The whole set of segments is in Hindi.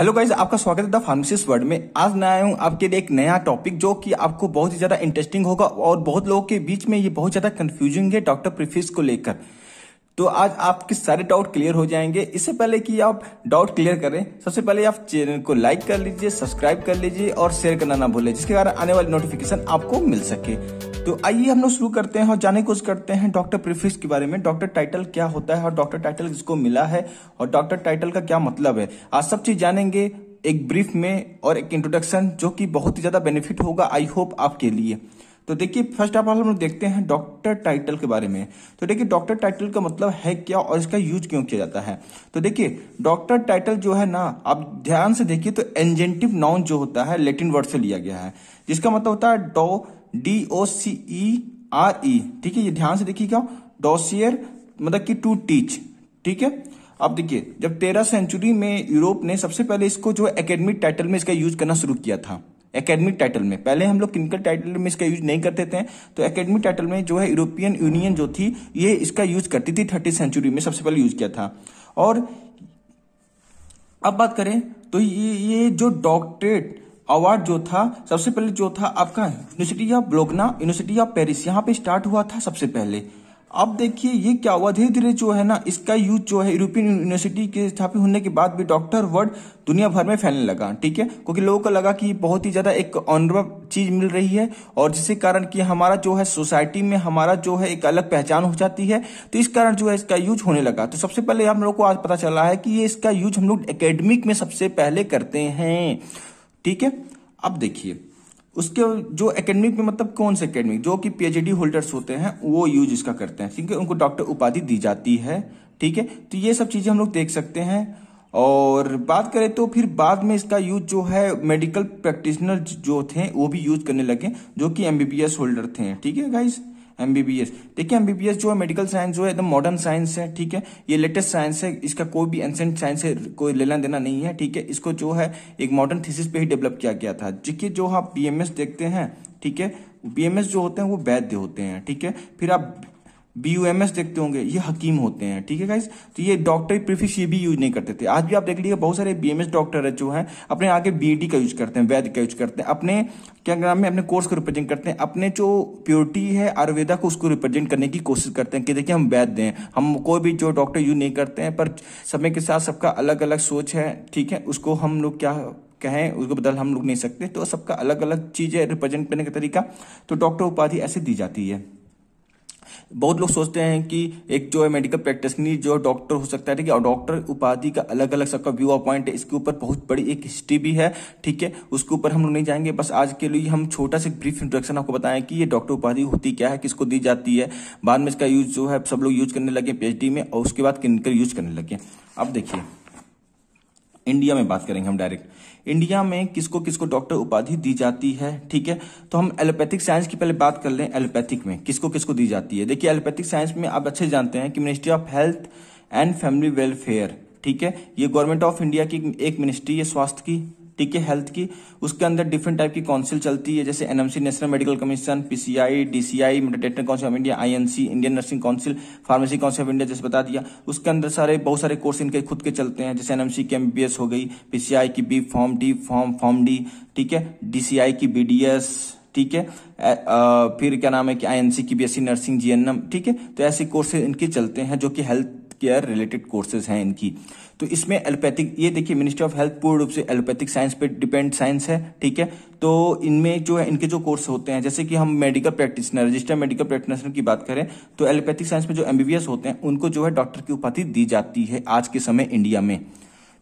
हेलो गाइज आपका स्वागत है द फार्मेसिस्ट वर्ल्ड में आज मैं आया हूँ आपके लिए एक नया टॉपिक जो कि आपको बहुत ही ज्यादा इंटरेस्टिंग होगा और बहुत लोगों के बीच में ये बहुत ज्यादा कंफ्यूजिंग है डॉक्टर प्रिफिस को लेकर तो आज आपके सारे डाउट क्लियर हो जाएंगे इससे पहले कि आप डाउट क्लियर करें सबसे पहले आप चैनल को लाइक कर लीजिए सब्सक्राइब कर लीजिए और शेयर करना ना भूलें जिसके कारण आने वाली नोटिफिकेशन आपको मिल सके तो आइए हम लोग शुरू करते हैं और जाने कोशिश करते हैं डॉक्टर प्रीफिक्स के बारे में डॉक्टर टाइटल क्या होता है और डॉक्टर टाइटल जिसको मिला है और डॉक्टर टाइटल का क्या मतलब है आज सब चीज जानेंगे एक ब्रीफ में और एक इंट्रोडक्शन जो कि बहुत ही ज्यादा बेनिफिट होगा आई होप आपके लिए तो देखिए फर्स्ट ऑफ ऑल हम लोग देखते हैं डॉक्टर टाइटल के बारे में तो देखिए डॉक्टर टाइटल का मतलब है क्या और इसका यूज क्यों किया जाता है तो देखिए डॉक्टर टाइटल जो है ना आप ध्यान से देखिए तो एंजेंटिव नाउन जो होता है लेटिन वर्ड से लिया गया है जिसका मतलब होता है डो D O C E R E ठीक है ये ध्यान से देखिएगा डोसियर मतलब की टू टीच ठीक है अब देखिए जब तेरह सेंचुरी में यूरोप ने सबसे पहले इसको जो एकेडमिक टाइटल में इसका यूज करना शुरू किया था एकेडमिक टाइटल में पहले हम लोग क्लिनिकल टाइटल में इसका यूज नहीं करते थे तो एकेडमिक टाइटल में जो है यूरोपियन यूनियन जो थी ये इसका यूज करती थी थर्टी सेंचुरी में सबसे पहले यूज किया था और अब बात करें तो ये ये जो डॉक्टरेट अवार्ड जो था सबसे पहले जो था आपका university of Bologna university of Paris यहाँ पे स्टार्ट हुआ था सबसे पहले अब देखिए ये क्या हुआ धीरे धीरे जो है ना इसका यूज जो है यूरोपियन यूनिवर्सिटी के स्थापित होने के बाद भी डॉक्टर वर्ड दुनिया भर में फैलने लगा ठीक है क्योंकि लोगों को लगा कि बहुत ही ज़्यादा एक ऑनरेबल चीज़ मिल रही है और जिसके कारण कि हमारा जो है सोसाइटी में हमारा जो है एक अलग पहचान हो जाती है तो इस कारण जो है इसका यूज होने लगा तो सबसे पहले हम लोग को आज पता चला है कि ये इसका यूज हम लोग एकेडमिक में सबसे पहले करते हैं ठीक है अब देखिए उसके जो एकेडमिक में मतलब कौन से एकेडमिक जो कि पीएचडी होल्डर्स होते हैं वो यूज इसका करते हैं क्योंकि उनको डॉक्टर उपाधि दी जाती है ठीक है तो ये सब चीजें हम लोग देख सकते हैं और बात करें तो फिर बाद में इसका यूज जो है मेडिकल प्रैक्टिशनर जो थे वो भी यूज करने लगे जो कि एमबीबीएस होल्डर थे ठीक है गाइस एमबीबीएस देखिए एमबीबीएस जो है मेडिकल साइंस जो है एकदम मॉडर्न साइंस है ठीक है ये लेटेस्ट साइंस है इसका कोई भी एंसेंट साइंस है कोई लेना देना नहीं है ठीक है इसको जो है एक मॉडर्न थीसिस पे ही डेवलप किया गया था देखिए जो आप हाँ देखते हैं ठीक है पीएमएस जो होते हैं वो वैध होते हैं ठीक है फिर आप बी यू एम एस देखते होंगे ये हकीम होते हैं ठीक है गाइज तो ये डॉक्टर प्रीफिक्स ये भी यूज नहीं करते थे आज भी आप देख लीजिए बहुत सारे बी एम एस डॉक्टर है जो हैं अपने आगे बी डी का यूज करते हैं वैद का यूज करते हैं अपने क्या नाम है अपने कोर्स को रिप्रेजेंट करते हैं अपने जो प्योरिटी है आयुर्वेदा को उसको रिप्रेजेंट करने की कोशिश करते हैं कि देखिए हम वैद दें हम कोई भी जो डॉक्टर यूज नहीं करते हैं पर समय के साथ सबका अलग अलग सोच है ठीक है उसको हम लोग क्या कहें उसको बदल हम लोग नहीं सकते तो सबका अलग अलग चीज़ है रिप्रेजेंट करने का तरीका तो डॉक्टर उपाधि ऐसे दी जाती है बहुत लोग सोचते हैं कि एक जो है मेडिकल प्रैक्टिशनर जो डॉक्टर हो सकता है ठीक है और डॉक्टर उपाधि का अलग अलग सबका व्यू ऑफ पॉइंट है इसके ऊपर बहुत बड़ी एक हिस्ट्री भी है ठीक है उसके ऊपर हम लोग नहीं जाएंगे बस आज के लिए हम छोटा सा ब्रीफ इंट्रोडक्शन आपको बताएं कि ये डॉक्टर उपाधि होती क्या है किसको दी जाती है बाद में इसका यूज जो है सब लोग यूज करने लगे पीएचडी में और उसके बाद क्लिनिकल यूज करने लगे अब देखिए इंडिया में बात करेंगे हम डायरेक्ट इंडिया में किसको किसको डॉक्टर उपाधि दी जाती है ठीक है तो हम एलोपैथिक साइंस की पहले बात कर लें एलोपैथिक में किसको किसको दी जाती है देखिए एलोपैथिक साइंस में आप अच्छे जानते हैं कि ministry of health and family welfare ठीक है ये गवर्नमेंट ऑफ इंडिया की एक मिनिस्ट्री है स्वास्थ्य की ठीक है हेल्थ की उसके अंदर डिफरेंट टाइप की काउंसिल चलती है जैसे NMC national medical commission PCI DCI मेडिटेटन council of India INC Indian nursing council pharmacy council of India जैसे बता दिया उसके अंदर सारे बहुत सारे कोर्स इनके खुद के चलते हैं जैसे एनएमसी की एमबीबीएस हो गई पीसीआई की B form D form form D ठीक है डीसीआई की बीडीएस ठीक है फिर क्या नाम है कि आईएनसी की बीएससी नर्सिंग जीएनएम ठीक है तो ऐसे कोर्सेज इनके चलते हैं जो कि हेल्थ केयर रिलेटेड कोर्सेज हैं इनकी तो इसमें एलोपैथिक ये देखिए मिनिस्ट्री ऑफ हेल्थ पूर्ण रूप से एलोपैथिक साइंस पे डिपेंड साइंस है ठीक है तो इनमें जो है इनके जो कोर्स होते हैं जैसे कि हम medical practitioner register medical practitioner की बात करें तो एलोपैथिक साइंस में जो एमबीबीएस होते हैं उनको जो है डॉक्टर की उपाधि दी जाती है आज के समय इंडिया में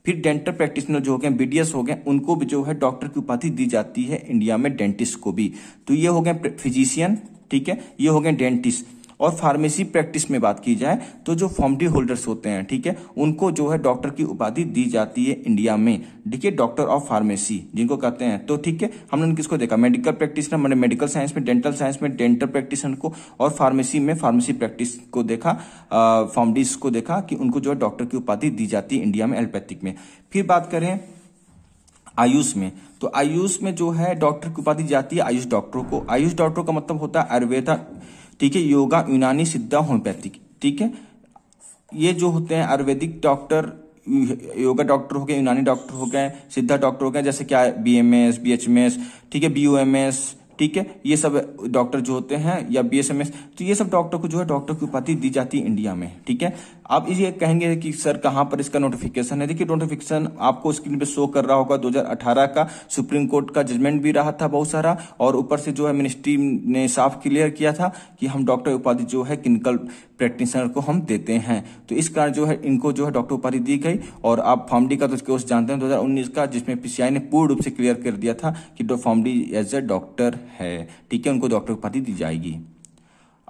फिर डेंटल प्रैक्टिशनर जो हो गए बीडीएस हो गए उनको भी जो है डॉक्टर की उपाधि दी जाती है इंडिया में डेंटिस्ट को भी तो ये हो गए फिजिशियन ठीक है ये हो गए डेंटिस्ट और फार्मेसी प्रैक्टिस में बात की जाए तो जो फॉर्मडी होल्डर्स होते हैं ठीक है उनको जो है डॉक्टर की उपाधि दी जाती है इंडिया में ठीक है डॉक्टर ऑफ फार्मेसी जिनको कहते हैं तो ठीक है हमने किसको देखा मेडिकल प्रैक्टिशनर मैंने मेडिकल साइंस में डेंटल साइंस में डेंटल प्रैक्टिशनर को और फार्मेसी में फार्मेसी प्रैक्टिस को देखा फॉर्मडीज को देखा कि उनको जो है डॉक्टर की उपाधि दी जाती है इंडिया में एलोपैथिक में फिर बात करें आयुष में तो आयुष में जो है डॉक्टर की उपाधि जाती है आयुष डॉक्टरों को आयुष डॉक्टरों का मतलब होता है आयुर्वेदा ठीक है योगा यूनानी सिद्धा होम्योपैथिक ठीक है ये जो होते हैं आयुर्वेदिक डॉक्टर योगा डॉक्टर हो गए यूनानी डॉक्टर हो गए सिद्धा डॉक्टर हो गए जैसे क्या B M S B H M S ठीक है बी ओ एम एस ठीक है ये सब डॉक्टर जो होते हैं या बी एस एम एस तो ये सब डॉक्टर को जो है डॉक्टर की उपाधि दी जाती है इंडिया में ठीक है आप ये कहेंगे कि सर कहां पर इसका नोटिफिकेशन है देखिए नोटिफिकेशन आपको स्क्रीन पे शो कर रहा होगा 2018 का सुप्रीम कोर्ट का जजमेंट भी रहा था बहुत सारा और ऊपर से जो है मिनिस्ट्री ने साफ क्लियर किया था कि हम डॉक्टर उपाधि जो है क्लिनिकल प्रैक्टिशनर को हम देते हैं तो इस कारण जो है इनको जो है डॉक्टर उपाधि दी गई और आप फॉर्मडी का तो कोर्स जानते हैं दो का जिसमें पीसीआई ने पूर्ण रूप से क्लियर कर दिया था कि डॉ फॉर्मडी एज ए डॉक्टर है ठीक है उनको डॉक्टर उपाधि दी जाएगी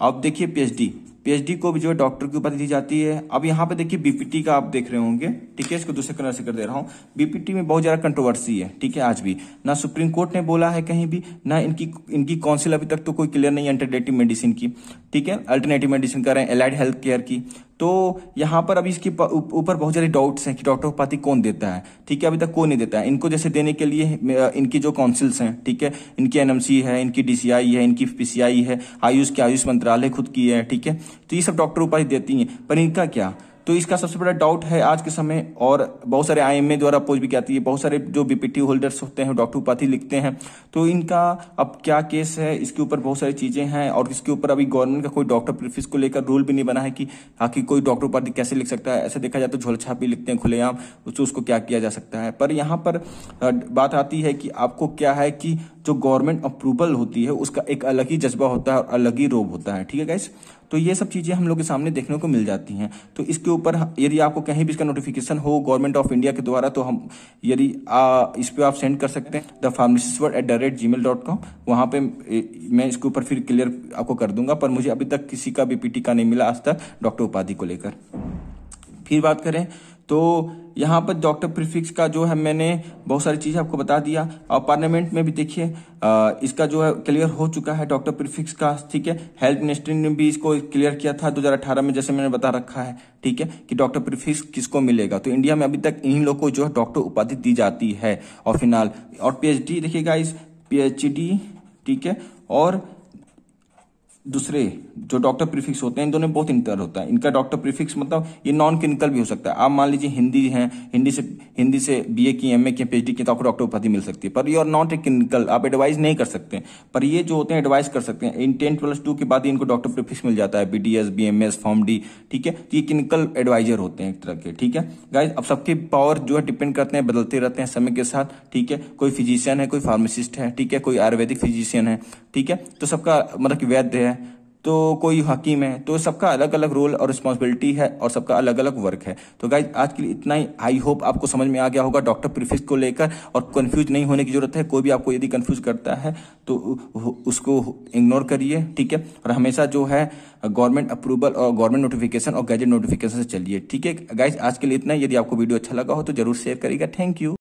अब देखिए पीएचडी पीएचडी को भी जो है डॉक्टर की उपाधि दी जाती है अब यहाँ पे देखिए बीपीटी का आप देख रहे होंगे ठीक है इसको दूसरे कलर से कर दे रहा हूँ बीपीटी में बहुत ज्यादा कंट्रोवर्सी है ठीक है आज भी ना सुप्रीम कोर्ट ने बोला है कहीं भी ना इनकी इनकी काउंसिल अभी तक तो कोई क्लियर नहीं है अल्टरनेटिव मेडिसिन की ठीक है अल्टरनेटिव मेडिसिन कर रहे हैं एलाइड हेल्थ केयर की तो यहाँ पर अभी इसके ऊपर बहुत सारे डाउट्स हैं कि डॉक्टर उपाधि कौन देता है ठीक है अभी तक कौन नहीं देता है इनको जैसे देने के लिए इनकी जो काउंसिल्स हैं ठीक है इनकी एनएमसी है इनकी डीसीआई है इनकी पीसीआई है आयुष के आयुष मंत्रालय खुद की है ठीक है तो ये सब डॉक्टर उपाधि देती हैं पर इनका क्या तो इसका सबसे बड़ा डाउट है आज के समय और बहुत सारे आईएमए द्वारा अपोज भी आती है बहुत सारे जो बीपीटी होल्डर्स होते हैं डॉक्टर उपाधि लिखते हैं तो इनका अब क्या केस है इसके ऊपर बहुत सारी चीजें हैं और इसके ऊपर अभी गवर्नमेंट का कोई डॉक्टर प्रीफिस को लेकर रूल भी नहीं बना है कि आखिर कोई डॉक्टर उपाधि कैसे लिख सकता है ऐसा देखा जाए तो झोलछापी लिखते हैं खुलेआम उसको तो उसको क्या किया जा सकता है पर यहाँ पर बात आती है कि आपको क्या है कि जो गवर्नमेंट अप्रूवल होती है उसका एक अलग ही जज्बा होता है और अलग ही रोब होता है ठीक है गाइस तो ये सब चीज़ें हम लोग के सामने देखने को मिल जाती हैं तो इसके ऊपर यदि आपको कहीं भी इसका नोटिफिकेशन हो गवर्नमेंट ऑफ इंडिया के द्वारा तो हम यदि इस पर आप सेंड कर सकते हैं the pharmacist world at the rate gmail dot com वहाँ पर मैं इसके ऊपर फिर क्लियर आपको कर दूंगा पर मुझे अभी तक किसी का भी पीटी का नहीं मिला आज तक डॉक्टर उपाधि को लेकर फिर बात करें तो यहाँ पर डॉक्टर प्रीफिक्स का जो है मैंने बहुत सारी चीज़ें आपको बता दिया और पार्लियामेंट में भी देखिए इसका जो है क्लियर हो चुका है डॉक्टर प्रीफिक्स का ठीक है हेल्थ मिनिस्ट्री ने भी इसको क्लियर किया था 2018 में जैसे मैंने बता रखा है ठीक है कि डॉक्टर प्रीफिक्स किसको मिलेगा तो इंडिया में अभी तक इन्हीं लोग को जो है डॉक्टर उपाधि दी जाती है और फिलहाल और पी एच डी देखिएगा इस पीएचडी ठीक है और दूसरे जो डॉक्टर प्रीफिक्स होते हैं इन दोनों में बहुत इंटर होता है इनका डॉक्टर प्रीफिक्स मतलब ये नॉन क्लिनिकल भी हो सकता है आप मान लीजिए हिंदी हैं हिंदी से हिंदी से बी ए की एम ए की डी की तो आपको डॉक्टर उपाधि मिल सकती है पर ये और नॉट ए क्लिनिकल आप एडवाइस नहीं कर सकते पर ये जो होते हैं एडवाइस कर सकते हैं इन टेन प्लस टू के बाद इनको डॉक्टर प्रीफिक्स मिल जाता है B D S B M S form D ठीक है तो ये क्लिनिकल एडवाइजर होते हैं एक तरह के ठीक है गाइज अब सबके पावर जो है डिपेंड करते हैं बदलते रहते हैं समय के साथ ठीक है कोई फिजिशियन है कोई फार्मासिस्ट है ठीक है कोई आयुर्वेदिक फिजिशियन है ठीक है तो सबका मतलब कि वैद्य है तो कोई हकीम है तो सबका अलग अलग रोल और रिस्पॉन्सिबिलिटी है और सबका अलग अलग वर्क है तो गाइज आज के लिए इतना ही आई होप आपको समझ में आ गया होगा डॉक्टर प्रिफिक्स को लेकर और कन्फ्यूज नहीं होने की जरूरत है कोई भी आपको यदि कन्फ्यूज करता है तो उसको इग्नोर करिए ठीक है और हमेशा जो है गवर्नमेंट अप्रूवल और गवर्नमेंट नोटिफिकेशन और गैजेट नोटिफिकेशन से चलिए ठीक है गाइज आज के लिए इतना यदि आपको वीडियो अच्छा लगा हो तो जरूर शेयर करिएगा थैंक यू